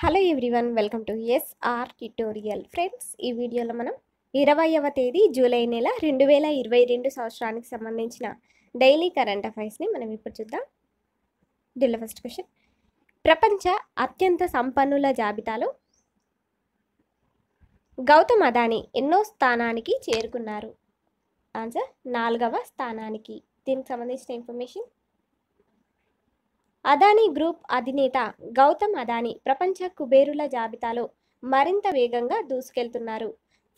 hello everyone welcome to SR tutorial friends ఈ వీడియోలో మనం ఇరవైవ తేదీ జూలై నెల రెండు వేల ఇరవై రెండు సంవత్సరానికి సంబంధించిన డైలీ కరెంట్ అఫైర్స్ని మనం ఇప్పుడు చూద్దాం దీనిలో ఫస్ట్ క్వశ్చన్ ప్రపంచ అత్యంత సంపన్నుల జాబితాలో గౌతమ్ అదాని ఎన్నో స్థానానికి చేరుకున్నారు ఆన్సర్ నాలుగవ స్థానానికి దీనికి సంబంధించిన ఇన్ఫర్మేషన్ అదానీ గ్రూప్ అధినేత గౌతమ్ అదానీ ప్రపంచ కుబేరుల జాబితాలో మరింత వేగంగా దూసుకెళ్తున్నారు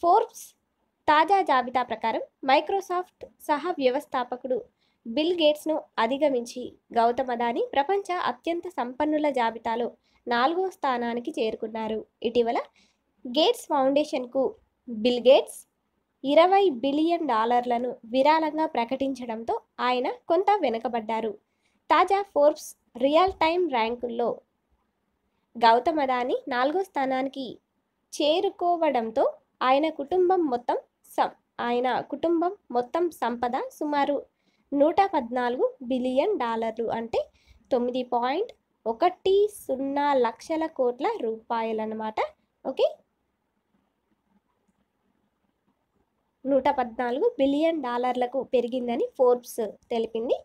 ఫోర్బ్స్ తాజా జాబితా ప్రకారం మైక్రోసాఫ్ట్ సహ వ్యవస్థాపకుడు బిల్ గేట్స్ను అధిగమించి గౌతమ్ అదానీ ప్రపంచ అత్యంత సంపన్నుల జాబితాలో నాలుగో స్థానానికి చేరుకున్నారు ఇటీవల గేట్స్ ఫౌండేషన్కు బిల్ గేట్స్ ఇరవై బిలియన్ డాలర్లను విరాళంగా ప్రకటించడంతో ఆయన కొంత వెనుకబడ్డారు తాజా ఫోర్బ్స్ రియల్ టైం ర్యాంకుల్లో గౌతమ్ అదాని నాలుగో స్థానానికి చేరుకోవడంతో ఆయన కుటుంబం మొత్తం సం ఆయన కుటుంబం మొత్తం సంపద సుమారు నూట పద్నాలుగు బిలియన్ డాలర్లు అంటే తొమ్మిది పాయింట్ ఒకటి సున్నా లక్షల కోట్ల రూపాయలన్నమాట ఓకే నూట పద్నాలుగు బిలియన్ డాలర్లకు పెరిగిందని ఫోర్బ్స్ తెలిపింది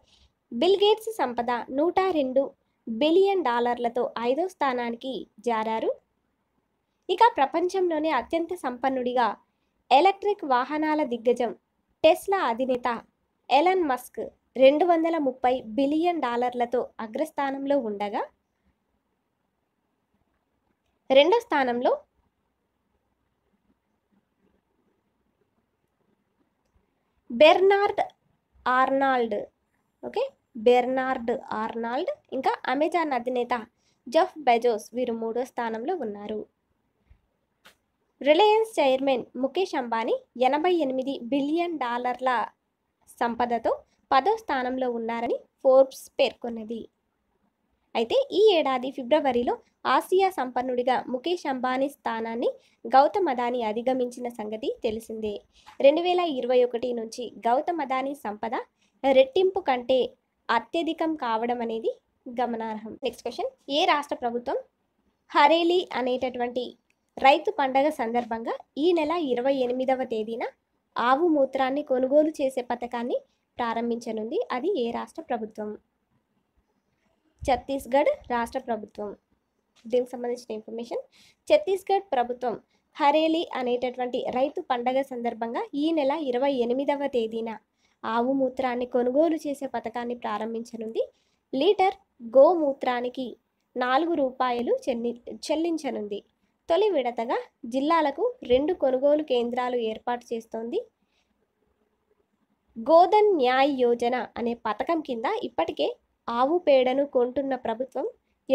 బిల్గేట్స్ సంపద నూట రెండు బిలియన్ డాలర్లతో ఐదో స్థానానికి జారారు ఇక ప్రపంచంలోనే అత్యంత సంపన్నుడిగా ఎలక్ట్రిక్ వాహనాల దిగ్గజం టెస్లా అధినేత ఎలన్ మస్క్ రెండు వందల ముప్పై బిలియన్ డాలర్లతో అగ్రస్థానంలో ఉండగా రెండో స్థానంలో Bernard Arnault okay Bernard Arnault ఇంకా అమెజాన్ అధినేత జఫ్ బెజోస్ వీరు మూడో స్థానంలో ఉన్నారు రిలయన్స్ చైర్మన్ ముఖేష్ అంబానీ ఎనభై ఎనిమిది బిలియన్ డాలర్ల సంపదతో పదో స్థానంలో ఉన్నారని ఫోర్బ్స్ పేర్కొన్నది అయితే ఈ ఏడాది ఫిబ్రవరిలో ఆసియా సంపన్నుడిగా ముఖేష్ అంబానీ స్థానాన్ని గౌతమ్ అదానీ అధిగమించిన సంగతి తెలిసిందే రెండు వేల ఇరవై ఒకటి నుంచి గౌతమ్ అదానీ సంపద రెట్టింపు కంటే అత్యధికం కావడం అనేది గమనార్హం నెక్స్ట్ క్వశ్చన్ ఏ రాష్ట్ర ప్రభుత్వం హరేలీ అనేటటువంటి రైతు పండగ సందర్భంగా ఈ నెల ఇరవై ఎనిమిదవ తేదీన ఆవు మూత్రాన్ని కొనుగోలు చేసే పథకాన్ని ప్రారంభించనుంది అది ఏ రాష్ట్ర ప్రభుత్వం ఛత్తీస్గఢ్ రాష్ట్ర ప్రభుత్వం దీనికి సంబంధించిన ఇన్ఫర్మేషన్ ఛత్తీస్గఢ్ ప్రభుత్వం హరేలీ అనేటటువంటి రైతు పండగ సందర్భంగా ఈ నెల ఇరవై ఎనిమిదవ తేదీన ఆవు మూత్రాన్ని కొనుగోలు చేసే పథకాన్ని ప్రారంభించనుంది లీటర్ గోమూత్రానికి నాలుగు రూపాయలు చెల్లి చెల్లించనుంది తొలి విడతగా జిల్లాలకు రెండు కొనుగోలు కేంద్రాలు ఏర్పాటు చేస్తోంది గోధన్ న్యాయ్ యోజన అనే పథకం కింద ఇప్పటికే ఆవు పేడను కొంటున్న ప్రభుత్వం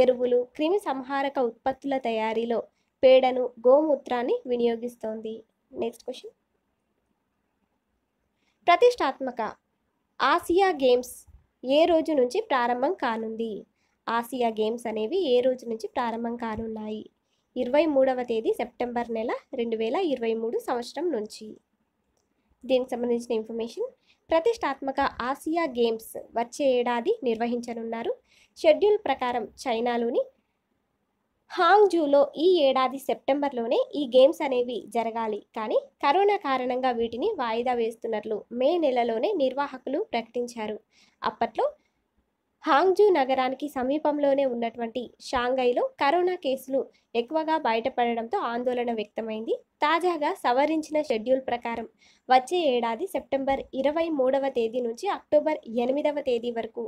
ఎరువులు క్రిమి సంహారక ఉత్పత్తుల తయారీలో పేడను గోమూత్రాన్ని వినియోగిస్తోంది నెక్స్ట్ క్వశ్చన్ ప్రతిష్టాత్మక ఆసియా గేమ్స్ ఏ రోజు నుంచి ప్రారంభం కానుంది ఆసియా గేమ్స్ అనేవి ఏ రోజు నుంచి ప్రారంభం కానున్నాయి ఇరవై మూడవ తేదీ సెప్టెంబర్ నెల రెండు వేల ఇరవై మూడు సంవత్సరం నుంచి దీనికి సంబంధించిన ఇన్ఫర్మేషన్ ప్రతిష్టాత్మక ఆసియా గేమ్స్ వచ్చే ఏడాది నిర్వహించనున్నారు షెడ్యూల్ ప్రకారం చైనాలోని హాంగ్జూలో ఈ ఏడాది సెప్టెంబర్లోనే ఈ గేమ్స్ అనేవి జరగాలి కానీ కరోనా కారణంగా వీటిని వాయిదా వేస్తున్నట్లు మే నెలలోనే నిర్వాహకులు ప్రకటించారు అప్పట్లో హాంగ్జూ నగరానికి సమీపంలోనే ఉన్నటువంటి షాంఘైలో కరోనా కేసులు ఎక్కువగా బయటపడడంతో ఆందోళన వ్యక్తమైంది తాజాగా సవరించిన షెడ్యూల్ ప్రకారం వచ్చే ఏడాది సెప్టెంబర్ ఇరవై మూడవ తేదీ నుంచి అక్టోబర్ ఎనిమిదవ తేదీ వరకు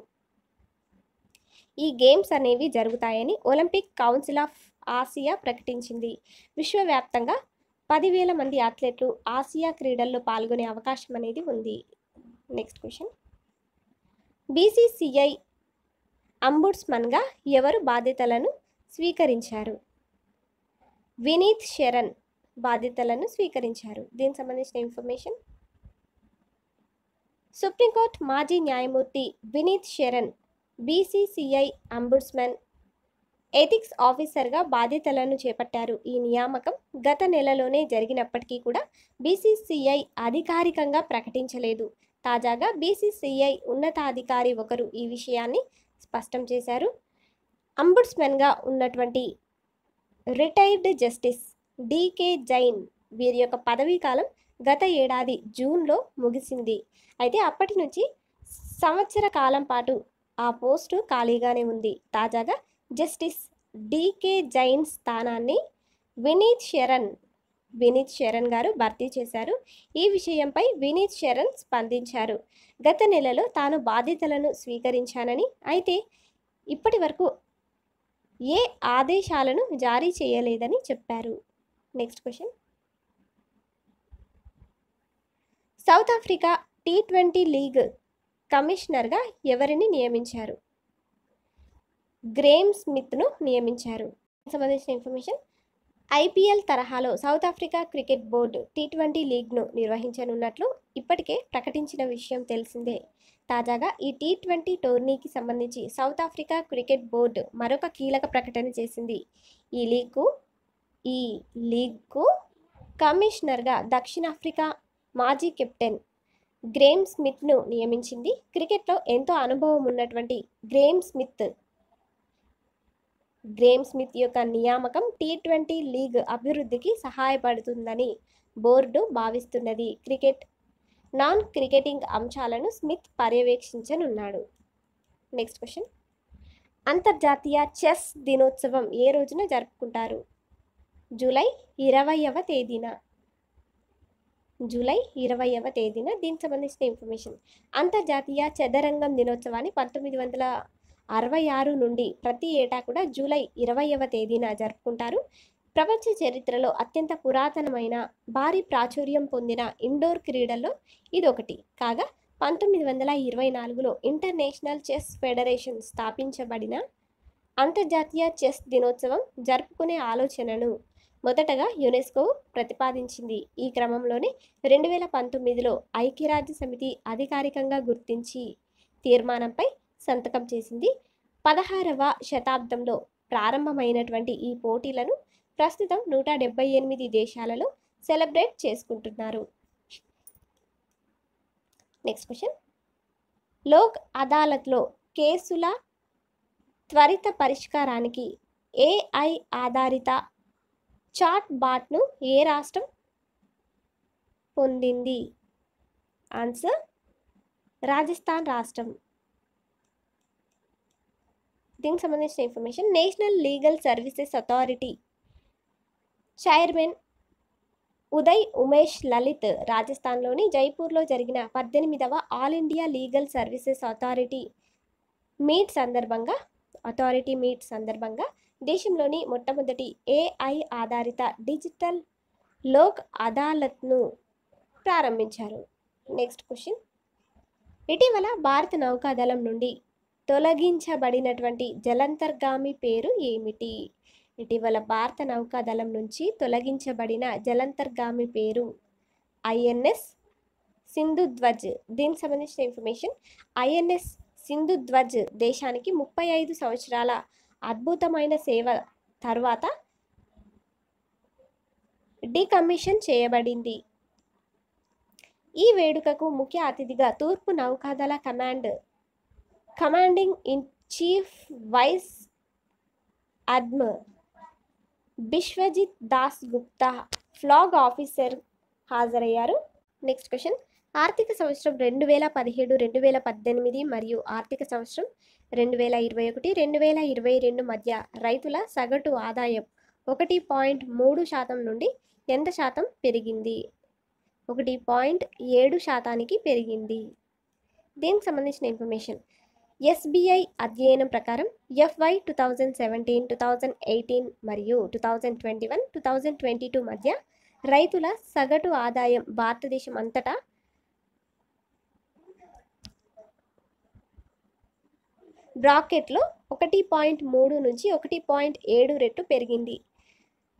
ఈ గేమ్స్ అనేవి జరుగుతాయని ఒలింపిక్ కౌన్సిల్ ఆఫ్ ఆసియా ప్రకటించింది విశ్వవ్యాప్తంగా పదివేల మంది అథ్లెట్లు ఆసియా క్రీడల్లో పాల్గొనే అవకాశం అనేది ఉంది నెక్స్ట్ క్వశ్చన్ బీసీసీఐ అంబుడ్స్మన్గా ఎవరు బాధ్యతలను స్వీకరించారు వినీత్ శరణ్ బాధ్యతలను స్వీకరించారు దీనికి సంబంధించిన ఇన్ఫర్మేషన్ సుప్రీంకోర్టు మాజీ న్యాయమూర్తి Vineet Saran BCCI ombudsman ethics ఆఫీసర్గా బాధ్యతలను చేపట్టారు ఈ నియామకం గత నెలలోనే జరిగినప్పటికీ కూడా బీసీసీఐ అధికారికంగా ప్రకటించలేదు తాజాగా బీసీసీఐ ఉన్నతాధికారి ఒకరు ఈ విషయాన్ని స్పష్టం చేశారు అంబుడ్స్మెన్గా ఉన్నటువంటి రిటైర్డ్ జస్టిస్ డీకే జైన్ వీరి యొక్క పదవీ కాలం గత ఏడాది జూన్లో ముగిసింది అయితే అప్పటి నుంచి సంవత్సర కాలం పాటు ఆ పోస్టు ఖాళీగానే ఉంది తాజాగా జస్టిస్ డీకే జైన్ స్థానాన్ని వినీత్ శరణ్ వినీత్ శరణ్ గారు భర్తీ చేశారు ఈ విషయంపై వినీత్ శరణ్ స్పందించారు గత నెలలో తాను బాధ్యతలను స్వీకరించానని అయితే ఇప్పటి వరకు ఏ ఆదేశాలను జారీ చేయలేదని చెప్పారు next question South Africa T twenty league కమిషనర్గా ఎవరిని నియమించారు గ్రేమ్ స్మిత్ను నియమించారు సంబంధించిన ఇన్ఫర్మేషన్ ఐపీఎల్ తరహాలో South Africa cricket board T twenty లీగ్ను నిర్వహించనున్నట్లు ఇప్పటికే ప్రకటించిన విషయం తెలిసిందే తాజాగా ఈ టీ ట్వంటీ టోర్నీకి సంబంధించి సౌత్ ఆఫ్రికా క్రికెట్ బోర్డు మరొక కీలక ప్రకటన చేసింది ఈ లీగ్కు ఈ లీగ్కు కమిషనర్గా దక్షిణాఫ్రికా మాజీ కెప్టెన్ గ్రేమ్ స్మిత్ను నియమించింది క్రికెట్లో ఎంతో అనుభవం ఉన్నటువంటి గ్రేమ్ స్మిత్ గ్రేమ్ స్మిత్ యొక్క నియామకం టీ ట్వంటీ లీగ్ అభివృద్ధికి సహాయపడుతుందని బోర్డు భావిస్తున్నది క్రికెట్ నాన్ క్రికెటింగ్ అంశాలను స్మిత్ పర్యవేక్షించనున్నాడు నెక్స్ట్ క్వశ్చన్ అంతర్జాతీయ చెస్ దినోత్సవం ఏ రోజున జరుపుకుంటారు జూలై ఇరవైవ తేదీన జూలై ఇరవైవ తేదీన దీనికి సంబంధించిన ఇన్ఫర్మేషన్ అంతర్జాతీయ చదరంగం దినోత్సవాన్ని పంతొమ్మిది వందల అరవై ఆరు నుండి ప్రతి ఏటా కూడా జూలై ఇరవైవ తేదీన జరుపుకుంటారు ప్రపంచ చరిత్రలో అత్యంత పురాతనమైన భారీ ప్రాచుర్యం పొందిన ఇండోర్ క్రీడల్లో ఇదొకటి కాగా పంతొమ్మిది వందల ఇరవై నాలుగులో ఇంటర్నేషనల్ చెస్ ఫెడరేషన్ స్థాపించబడిన అంతర్జాతీయ చెస్ దినోత్సవం జరుపుకునే ఆలోచనను మొదటగా యునెస్కో ప్రతిపాదించింది ఈ క్రమంలోనే రెండు వేల పంతొమ్మిదిలో ఐక్యరాజ్య సమితి అధికారికంగా గుర్తించి తీర్మానంపై సంతకం చేసింది పదహారవ శతాబ్దంలో ప్రారంభమైనటువంటి ఈ పోటీలను ప్రస్తుతం నూట డెబ్బై ఎనిమిది దేశాలలో సెలబ్రేట్ చేసుకుంటున్నారు నెక్స్ట్ క్వశ్చన్ లోక్ అదాలత్లో కేసుల త్వరిత పరిష్కారానికి ఏఐ ఆధారిత చాట్ బాట్ను ఏ రాష్ట్రం పొందింది ఆన్సర్ రాజస్థాన్ రాష్ట్రం దీనికి సంబంధించిన information National Legal Services Authority chairman Uday Umesh Lalit రాజస్థాన్లోని జైపూర్లో జరిగిన పద్దెనిమిదవ All India Legal Services Authority meet సందర్భంగా అథారిటీ మీట్ సందర్భంగా దేశంలోని మొట్టమొదటి ఏఐ ఆధారిత డిజిటల్ లోక్ అదాలత్ను ప్రారంభించారు నెక్స్ట్ క్వశ్చన్ ఇటీవల భారత నౌకాదళం నుండి తొలగించబడినటువంటి జలంతర్గామి పేరు ఏమిటి ఇటీవల భారత నౌకాదళం నుంచి తొలగించబడిన జలంతర్గామి పేరు ఐఎన్ఎస్ సింధుధ్వజ్ దీనికి సంబంధించిన ఇన్ఫర్మేషన్ ఐఎన్ఎస్ సింధుధ్వజ్ దేశానికి ముప్పై ఐదు సంవత్సరాల అద్భుతమైన సేవ తర్వాత డీకమిషన్ చేయబడింది ఈ వేడుకకు ముఖ్య అతిథిగా తూర్పు నౌకాదళ command commanding in chief vice అద్మ బిశ్వజిత్ దాస్ గుప్తా ఫ్లాగ్ ఆఫీసర్ హాజరయ్యారు నెక్స్ట్ క్వశ్చన్ ఆర్థిక సంవత్సరం రెండు వేల పదిహేడు రెండు వేల పద్దెనిమిది మరియు ఆర్థిక సంవత్సరం రెండు వేల ఇరవై ఒకటి రెండు వేల ఇరవై రెండు మధ్య రైతుల సగటు ఆదాయం ఒకటి పాయింట్ మూడు శాతం నుండి ఎంత శాతం పెరిగింది ఒకటి పాయింట్ ఏడు శాతానికి పెరిగింది దీనికి సంబంధించిన ఇన్ఫర్మేషన్ ఎస్బీఐ అధ్యయనం ప్రకారం FY two thousand seventeen two thousand eighteen మరియు two thousand twenty one two thousand twenty two మధ్య రైతుల సగటు ఆదాయం భారతదేశం అంతటా బ్రాకెట్లో ఒకటి పాయింట్ మూడు నుంచి ఒకటి పాయింట్ ఏడు రెట్లు పెరిగింది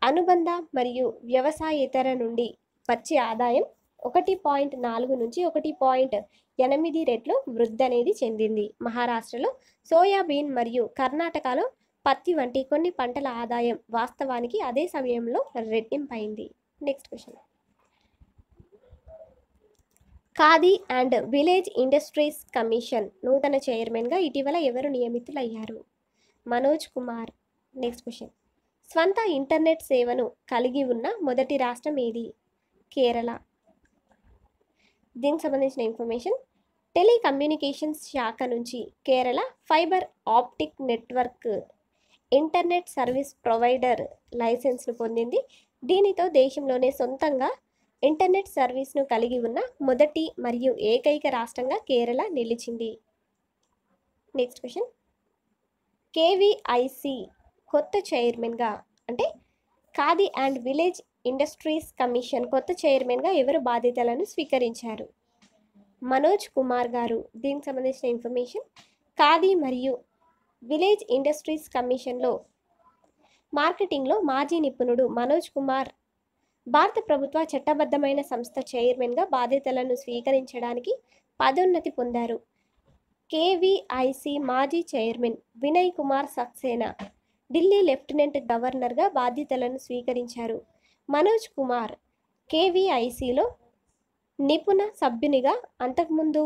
అనుబంధ మరియు వ్యవసాయేతర నుండి వచ్చే ఆదాయం ఒకటి పాయింట్ నాలుగు నుంచి ఒకటి పాయింట్ ఎనిమిది రెట్లు వృద్ధి అనేది చెందింది మహారాష్ట్రలో సోయాబీన్ మరియు కర్ణాటకలో పత్తి వంటి కొన్ని పంటల ఆదాయం వాస్తవానికి అదే సమయంలో రెట్టింపైంది next question Khadi and village industries commission నూతన చైర్మన్గా ఇటీవల ఎవరు నియమితులయ్యారు మనోజ్ కుమార్ నెక్స్ట్ క్వశ్చన్ స్వంత ఇంటర్నెట్ సేవను కలిగి ఉన్న మొదటి రాష్ట్రం ఏది కేరళ దీనికి సంబంధించిన ఇన్ఫర్మేషన్ టెలికమ్యూనికేషన్స్ శాఖ నుంచి Kerala fibre optic network internet service provider లైసెన్స్ను పొందింది దీనితో దేశంలోనే సొంతంగా ఇంటర్నెట్ సర్వీస్ను కలిగి ఉన్న మొదటి మరియు ఏకైక రాష్ట్రంగా కేరళ నిలిచింది నెక్స్ట్ క్వశ్చన్ కేవీఐసి కొత్త చైర్మన్గా అంటే Khadi and village industries commission కొత్త చైర్మన్గా ఎవరు బాధ్యతలను స్వీకరించారు మనోజ్ కుమార్ గారు దీనికి సంబంధించిన ఇన్ఫర్మేషన్ ఖాదీ మరియు విలేజ్ ఇండస్ట్రీస్ కమిషన్లో మార్కెటింగ్లో మాజీ నిపుణుడు మనోజ్ కుమార్ భారత ప్రభుత్వ చట్టబద్ధమైన సంస్థ చైర్మన్గా బాధ్యతలను స్వీకరించడానికి పదోన్నతి పొందారు కేవీఐసి మాజీ చైర్మన్ వినయ్ కుమార్ సక్సేనా ఢిల్లీ లెఫ్టినెంట్ గవర్నర్గా బాధ్యతలను స్వీకరించారు మనోజ్ కుమార్ కేవీఐసిలో నిపుణ సభ్యునిగా అంతకుముందు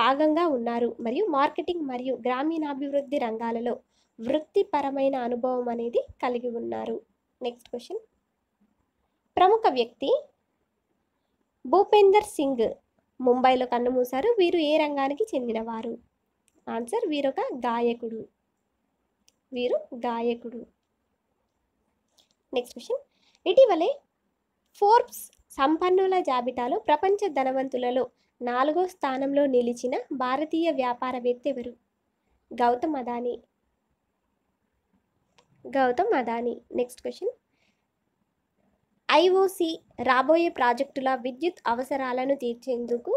భాగంగా ఉన్నారు మరియు మార్కెటింగ్ మరియు గ్రామీణాభివృద్ధి రంగాలలో వృత్తిపరమైన అనుభవం అనేది కలిగి ఉన్నారు నెక్స్ట్ క్వశ్చన్ ప్రముఖ వ్యక్తి భూపేందర్ సింగ్ ముంబైలో కన్నుమూశారు వీరు ఏ రంగానికి చెందినవారు ఆన్సర్ వీరొక గాయకుడు వీరు గాయకుడు నెక్స్ట్ క్వశ్చన్ ఇటీవలే ఫోర్బ్స్ సంపన్నుల జాబితాలో ప్రపంచ ధనవంతులలో నాలుగో స్థానంలో నిలిచిన భారతీయ వ్యాపారవేత్త ఎవరు Gautam Adani Gautam Adani next question IOC రాబోయే ప్రాజెక్టుల విద్యుత్ అవసరాలను తీర్చేందుకు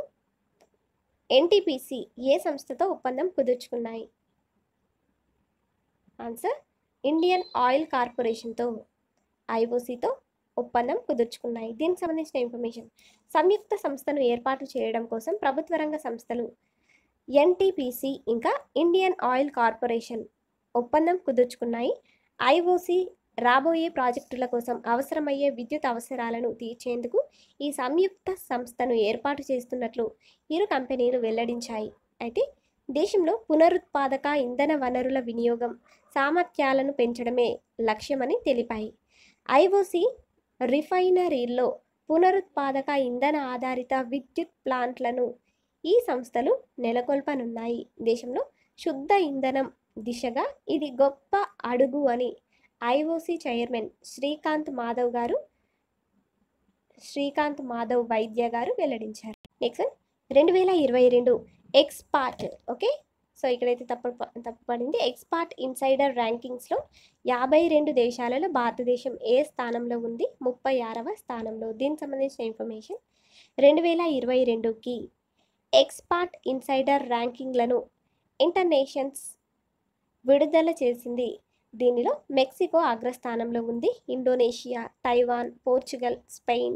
ఎన్టీపీసీ ఏ సంస్థతో ఒప్పందం కుదుర్చుకున్నాయి ఆన్సర్ ఇండియన్ ఆయిల్ కార్పొరేషన్తో ఐఓసితో ఒప్పందం కుదుర్చుకున్నాయి దీనికి సంబంధించిన ఇన్ఫర్మేషన్ సంయుక్త సంస్థను ఏర్పాటు చేయడం కోసం ప్రభుత్వ రంగ సంస్థలు ఎన్టీపీసీ ఇంకా ఇండియన్ ఆయిల్ కార్పొరేషన్ ఒప్పందం కుదుర్చుకున్నాయి ఐఓసి రాబోయే ప్రాజెక్టుల కోసం అవసరమయ్యే విద్యుత్ అవసరాలను తీర్చేందుకు ఈ సంయుక్త సంస్థను ఏర్పాటు చేస్తున్నట్లు ఇరు కంపెనీలు వెల్లడించాయి అయితే దేశంలో పునరుత్పాదక ఇంధన వనరుల వినియోగం సామర్థ్యాలను పెంచడమే లక్ష్యమని తెలిపాయి ఐఓసి రిఫైనరీల్లో పునరుత్పాదక ఇంధన ఆధారిత విద్యుత్ ప్లాంట్లను ఈ సంస్థలు నెలకొల్పనున్నాయి దేశంలో శుద్ధ ఇంధనం దిశగా ఇది గొప్ప అడుగు అని ఐఓసి చైర్మన్ శ్రీకాంత్ మాధవ్ గారు శ్రీకాంత్ మాధవ్ వైద్య గారు వెల్లడించారు నెక్స్ట్ రెండు వేల ఇరవై రెండు ఎక్స్పార్ట్ ఓకే సో ఇక్కడైతే తప్పు తప్పుపడింది ఎక్స్పార్ట్ ఇన్సైడర్ ర్యాంకింగ్స్లో యాభై రెండు దేశాలలో భారతదేశం ఏ స్థానంలో ఉంది ముప్పై ఆరవ స్థానంలో దీనికి సంబంధించిన ఇన్ఫర్మేషన్ రెండు వేల ఇరవై రెండుకి ఎక్స్పార్ట్ ఇన్సైడర్ ర్యాంకింగ్లను ఇంటర్నేషన్స్ విడుదల చేసింది దీనిలో మెక్సికో అగ్రస్థానంలో ఉంది Indonesia Taiwan Portugal Spain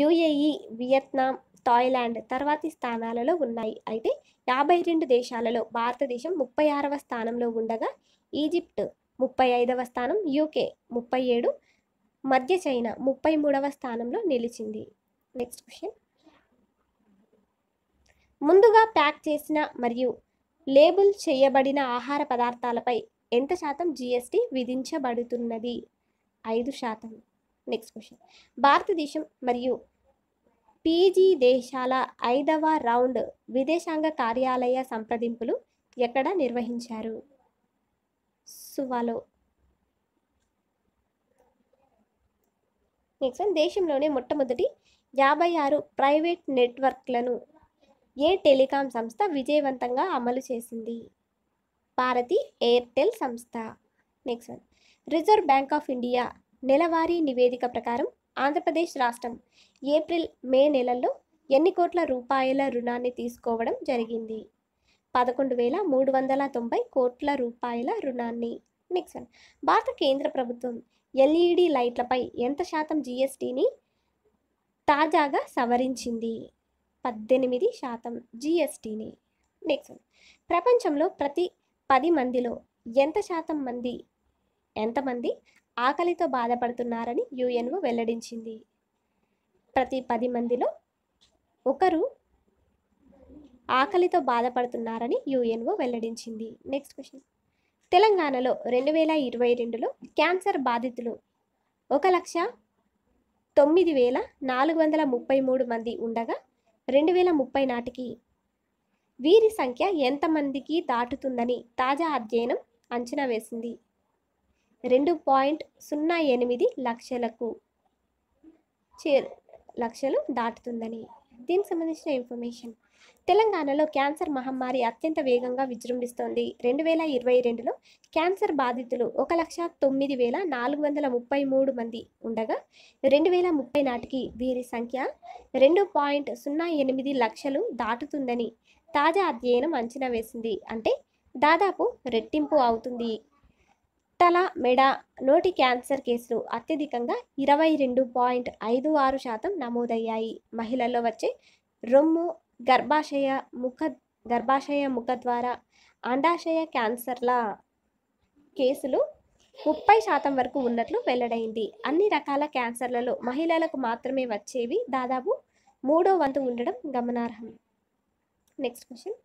UAE Vietnam Thailand తర్వాతి స్థానాలలో ఉన్నాయి అయితే యాభై రెండు దేశాలలో భారతదేశం ముప్పై ఆరవ స్థానంలో ఉండగా ఈజిప్ట్ ముప్పై ఐదవ స్థానం యూకే ముప్పై ఏడు మధ్య చైనా ముప్పై మూడవ స్థానంలో నిలిచింది నెక్స్ట్ క్వశ్చన్ ముందుగా ప్యాక్ చేసిన మరియు లేబుల్ చేయబడిన ఆహార పదార్థాలపై ఎంత శాతం జిఎస్టి విధించబడుతున్నది ఐదు శాతం నెక్స్ట్ క్వశ్చన్ భారతదేశం మరియు పీజీ దేశాల ఐదవ రౌండ్ విదేశాంగ కార్యాలయ సంప్రదింపులు ఎక్కడ నిర్వహించారు సువాలో నెక్స్ట్ దేశంలోనే మొట్టమొదటి యాభై ఆరు ప్రైవేట్ నెట్వర్క్లను ఏ టెలికాం సంస్థ విజయవంతంగా అమలు చేసింది భారతి ఎయిర్టెల్ సంస్థ next one Reserve Bank of India నెలవారీ నివేదిక ప్రకారం ఆంధ్రప్రదేశ్ రాష్ట్రం ఏప్రిల్ మే నెలల్లో ఎన్ని కోట్ల రూపాయల రుణాన్ని తీసుకోవడం జరిగింది పదకొండు వేల మూడు వందల తొంభై కోట్ల రూపాయల రుణాన్ని నెక్స్ట్ వన్ భారత కేంద్ర ప్రభుత్వం ఎల్ఈడి లైట్లపై ఎంత శాతం జిఎస్టీని తాజాగా సవరించింది పద్దెనిమిది శాతం జిఎస్టీని నెక్స్ట్ ప్రపంచంలో ప్రతి పది మందిలో ఎంత శాతం మంది ఎంతమంది ఆకలితో బాధపడుతున్నారని యుఎన్ఓ వెల్లడించింది ప్రతి పది మందిలో ఒకరు ఆకలితో బాధపడుతున్నారని యుఎన్ఓ వెల్లడించింది నెక్స్ట్ క్వశ్చన్ తెలంగాణలో రెండు వేల ఇరవై రెండులో క్యాన్సర్ బాధితులు ఒక లక్ష తొమ్మిది వేల నాలుగు వందల ముప్పై మూడు మంది ఉండగా రెండు వేల ముప్పై నాటికి వీరి సంఖ్య ఎంతమందికి దాటుతుందని తాజా అధ్యయనం అంచనా వేసింది రెండు పాయింట్ సున్నా ఎనిమిది లక్షలకు చే లక్షలు దాటుతుందని దీనికి సంబంధించిన ఇన్ఫర్మేషన్ తెలంగాణలో క్యాన్సర్ మహమ్మారి అత్యంత వేగంగా విజృంభిస్తోంది రెండు వేల ఇరవై రెండులో క్యాన్సర్ బాధితులు ఒక లక్ష తొమ్మిది వేల నాలుగు వందల ముప్పై మూడు మంది ఉండగా రెండు వేల ముప్పై నాటికి వీరి సంఖ్య రెండు పాయింట్ సున్నా ఎనిమిది లక్షలు దాటుతుందని తాజా అధ్యయనం అంచనా వేసింది అంటే దాదాపు రెట్టింపు అవుతుంది తల మెడ నోటి క్యాన్సర్ కేసులు అత్యధికంగా ఇరవై రెండు పాయింట్ ఐదు ఆరు శాతం నమోదయ్యాయి మహిళల్లో వచ్చే రొమ్ము గర్భాశయ ముఖ గర్భాశయ ముఖ ద్వారా అండాశయ క్యాన్సర్ల కేసులు ముప్పై శాతం వరకు ఉన్నట్లు వెల్లడైంది అన్ని రకాల క్యాన్సర్లలో మహిళలకు మాత్రమే వచ్చేవి దాదాపు మూడో వంతు ఉండడం గమనార్హం నెక్స్ట్ క్వశ్చన్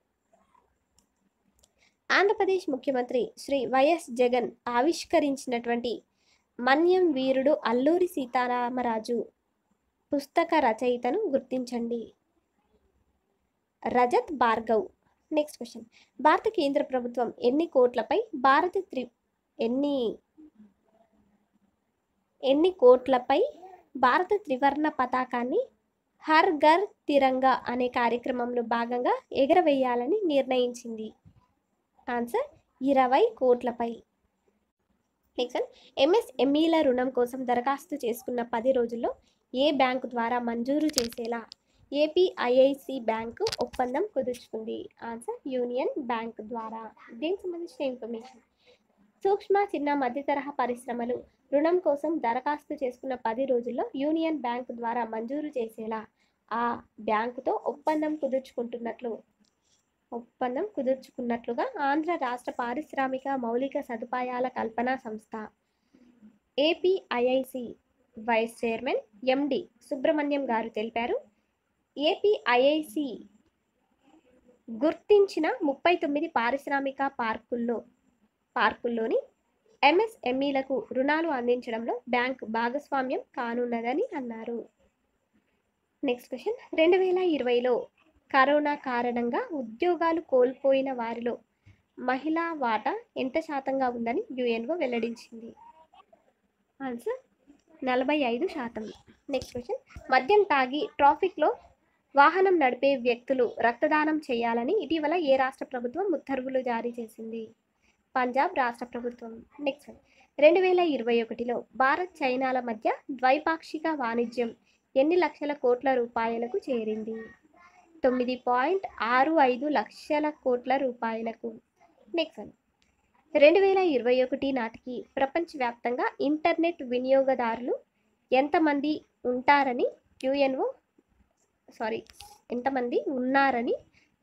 ఆంధ్రప్రదేశ్ ముఖ్యమంత్రి శ్రీ వైఎస్ జగన్ ఆవిష్కరించినటువంటి మన్యం వీరుడు అల్లూరి సీతారామరాజు పుస్తక రచయితను గుర్తించండి రజత్ భార్గవ్ నెక్స్ట్ క్వశ్చన్ భారత కేంద్ర ప్రభుత్వం ఎన్ని కోట్లపై భారత త్రి ఎన్ని ఎన్ని కోట్లపై భారత త్రివర్ణ పతాకాన్ని హర్ ఘర్ తిరంగా అనే కార్యక్రమంలో భాగంగా ఎగరవేయాలని నిర్ణయించింది ఆన్సర్ ఇరవై కోట్లపై నెక్స్ట్ ఎంఎస్ఎంఈల రుణం కోసం దరఖాస్తు చేసుకున్న పది రోజుల్లో ఏ బ్యాంకు ద్వారా మంజూరు చేసేలా ఏపీఐఐసి బ్యాంకు ఒప్పందం కుదుర్చుకుంది ఆన్సర్ యూనియన్ బ్యాంక్ ద్వారా దీనికి సంబంధించిన ఇన్ఫర్మేషన్ సూక్ష్మ చిన్న మధ్య తరహా పరిశ్రమలు రుణం కోసం దరఖాస్తు చేసుకున్న పది రోజుల్లో యూనియన్ బ్యాంకు ద్వారా మంజూరు చేసేలా ఆ బ్యాంకుతో ఒప్పందం కుదుర్చుకుంటున్నట్లు ఒప్పందం కుదుర్చుకున్నట్లుగా ఆంధ్ర రాష్ట్ర పారిశ్రామిక మౌలిక సదుపాయాల కల్పన సంస్థ APIIC vice chairman MD Subrahmanyam garu తెలిపారు ఏపీఐఐసి గుర్తించిన ముప్పై తొమ్మిది పారిశ్రామిక పార్కుల్లో పార్కుల్లోని ఎంఎస్ఎంఈలకు రుణాలు అందించడంలో బ్యాంకు భాగస్వామ్యం కానున్నదని అన్నారు నెక్స్ట్ క్వశ్చన్ రెండు వేల ఇరవైలో కరోనా కారణంగా ఉద్యోగాలు కోల్పోయిన వారిలో మహిళా వాటా ఎంత శాతంగా ఉందని యుఎన్ఓ వెల్లడించింది ఆన్సర్ నలభై ఐదు శాతం నెక్స్ట్ క్వశ్చన్ మద్యం తాగి ట్రాఫిక్లో వాహనం నడిపే వ్యక్తులు రక్తదానం చేయాలని ఇటీవల ఏ రాష్ట్ర ప్రభుత్వం ఉత్తర్వులు జారీ చేసింది పంజాబ్ రాష్ట్ర ప్రభుత్వం నెక్స్ట్ రెండు వేల ఇరవై ఒకటిలో భారత్ చైనాల మధ్య ద్వైపాక్షిక వాణిజ్యం ఎన్ని లక్షల కోట్ల రూపాయలకు చేరింది తొమ్మిది పాయింట్ ఆరు ఐదు లక్షల కోట్ల రూపాయలకు నెక్స్ట్ రెండు వేల ఇరవై ఒకటి నాటికి ప్రపంచవ్యాప్తంగా ఇంటర్నెట్ వినియోగదారులు ఎంతమంది ఉంటారని యుఎన్ఓ సారీ ఎంతమంది ఉన్నారని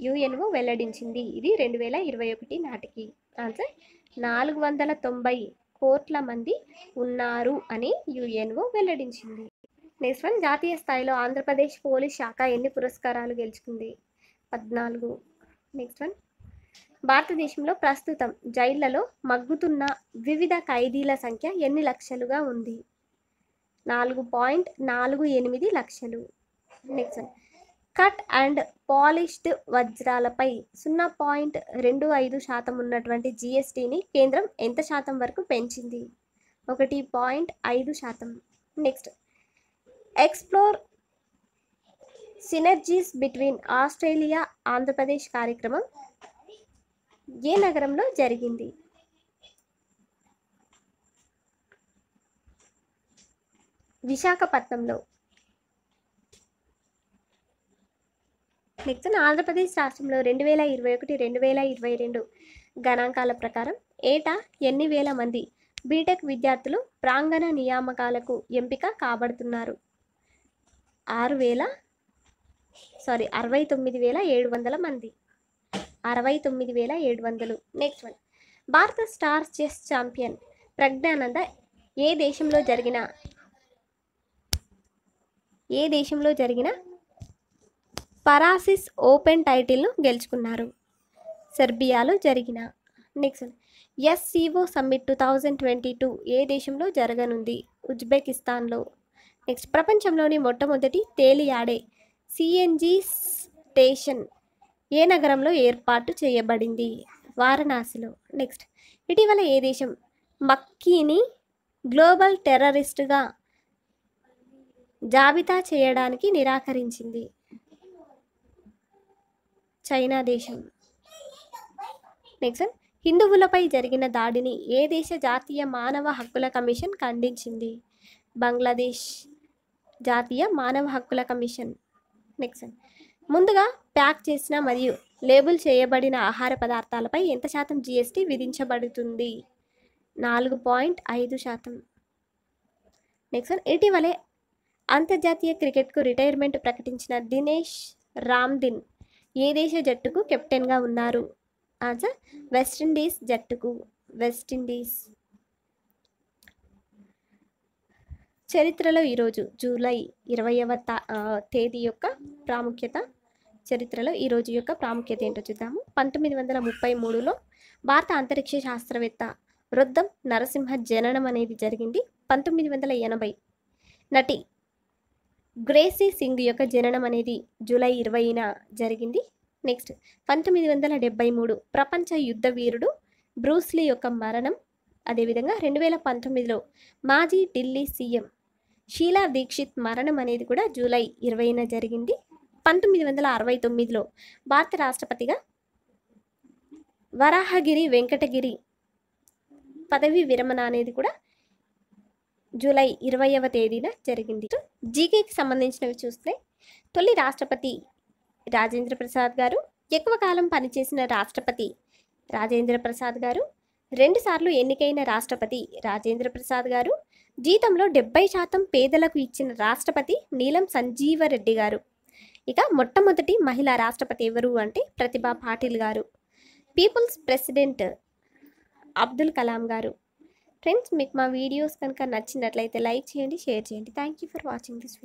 యుఎన్ఓ వెల్లడించింది ఇది రెండు వేల ఇరవై ఒకటి నాటికి ఆన్సర్ నాలుగు వందల తొంభై కోట్ల మంది ఉన్నారు అని యుఎన్ఓ వెల్లడించింది నెక్స్ట్ వన్ జాతీయ స్థాయిలో ఆంధ్రప్రదేశ్ పోలీస్ శాఖ ఎన్ని పురస్కారాలు గెలుచుకుంది పద్నాలుగు నెక్స్ట్ వన్ భారతదేశంలో ప్రస్తుతం జైళ్లలో మగ్గుతున్న వివిధ ఖైదీల సంఖ్య ఎన్ని లక్షలుగా ఉంది నాలుగు పాయింట్ నాలుగు ఎనిమిది లక్షలు next one cut and polished వజ్రాలపై సున్నా పాయింట్ రెండు ఐదు శాతం ఉన్నటువంటి జిఎస్టీని కేంద్రం ఎంత శాతం వరకు పెంచింది ఒకటి పాయింట్ ఐదు శాతం next explore synergies between Australia Andhra Pradesh కార్యక్రమం ఏ నగరంలో జరిగింది విశాఖపట్నంలో నెక్స్ట్ ఆంధ్రప్రదేశ్ రాష్ట్రంలో రెండు వేల ఇరవై ఒకటి రెండు వేల ఇరవై రెండు గణాంకాల ప్రకారం ఏటా ఎన్ని వేల మంది బీటెక్ విద్యార్థులు ప్రాంగణ నియామకాలకు ఎంపిక కాబడుతున్నారు ఆరు వేల సారీ అరవై తొమ్మిది వేల ఏడు వందల మంది అరవై తొమ్మిది వేల ఏడు వందలు నెక్స్ట్ వన్ భారత స్టార్ చెస్ ఛాంపియన్ ప్రజ్ఞానంద ఏ దేశంలో జరిగిన ఏ దేశంలో జరిగిన పరాసిస్ ఓపెన్ టైటిల్ను గెలుచుకున్నారు సెర్బియాలో జరిగిన next SCO summit two thousand twenty two ఏ దేశంలో జరగనుంది ఉజ్బెకిస్తాన్లో నెక్స్ట్ ప్రపంచంలోని మొట్టమొదటి తేలియాడే సిఎన్జి స్టేషన్ ఏ నగరంలో ఏర్పాటు చేయబడింది వారణాసిలో నెక్స్ట్ ఇటీవల ఏ దేశం మక్కీని గ్లోబల్ టెర్రరిస్ట్గా జాబితా చేయడానికి నిరాకరించింది చైనా దేశం నెక్స్ట్ హిందువులపై జరిగిన దాడిని ఏ దేశ జాతీయ మానవ హక్కుల కమిషన్ ఖండించింది బంగ్లాదేశ్ జాతీయ మానవ హక్కుల కమిషన్ నెక్స్ట్ ముందుగా ప్యాక్ చేసిన మరియు లేబుల్ చేయబడిన ఆహార పదార్థాలపై ఎంత శాతం జిఎస్టి విధించబడుతుంది నాలుగు పాయింట్ ఐదు శాతం నెక్స్ట్ ఇటీవలే అంతర్జాతీయ క్రికెట్కు రిటైర్మెంట్ ప్రకటించిన దినేష్ రామ్దిన్ ఏ దేశ జట్టుకు కెప్టెన్గా ఉన్నారు ఆన్సర్ వెస్టిండీస్ జట్టుకు వెస్టిండీస్ చరిత్రలో ఈరోజు జూలై ఇరవైవ తేదీ యొక్క ప్రాముఖ్యత చరిత్రలో ఈరోజు యొక్క ప్రాముఖ్యత ఏంటో చూద్దాము పంతొమ్మిది వందల ముప్పై మూడులో భారత అంతరిక్ష శాస్త్రవేత్త వృద్ధం నరసింహ జననం అనేది జరిగింది పంతొమ్మిది వందల ఎనభై నటి గ్రేసీ సింగ్ యొక్క జననం అనేది జూలై ఇరవైన జరిగింది నెక్స్ట్ పంతొమ్మిది వందల డెబ్బై మూడు ప్రపంచ యుద్ధ వీరుడు బ్రూస్లీ యొక్క మరణం అదేవిధంగా రెండు వేల పంతొమ్మిదిలో మాజీ ఢిల్లీ సీఎం షీలా దీక్షిత్ మరణం అనేది కూడా జూలై ఇరవైన జరిగింది పంతొమ్మిది వందల అరవై తొమ్మిదిలో భారత రాష్ట్రపతిగా వరాహగిరి వెంకటగిరి పదవి విరమణ అనేది కూడా జూలై ఇరవైవ తేదీన జరిగింది జీకేకి సంబంధించినవి చూస్తే తొలి రాష్ట్రపతి రాజేంద్ర ప్రసాద్ గారు ఎక్కువ కాలం పనిచేసిన రాష్ట్రపతి రాజేంద్ర ప్రసాద్ గారు రెండుసార్లు ఎన్నికైన రాష్ట్రపతి రాజేంద్ర ప్రసాద్ గారు జీతంలో డెబ్బై శాతం పేదలకు ఇచ్చిన రాష్ట్రపతి నీలం సంజీవరెడ్డి గారు ఇక మొట్టమొదటి మహిళా రాష్ట్రపతి ఎవరు అంటే ప్రతిభా పాటిల్ గారు పీపుల్స్ ప్రెసిడెంట్ అబ్దుల్ కలాం గారు ఫ్రెండ్స్ మీకు మా వీడియోస్ కనుక నచ్చినట్లయితే లైక్ చేయండి షేర్ చేయండి thank you for watching this video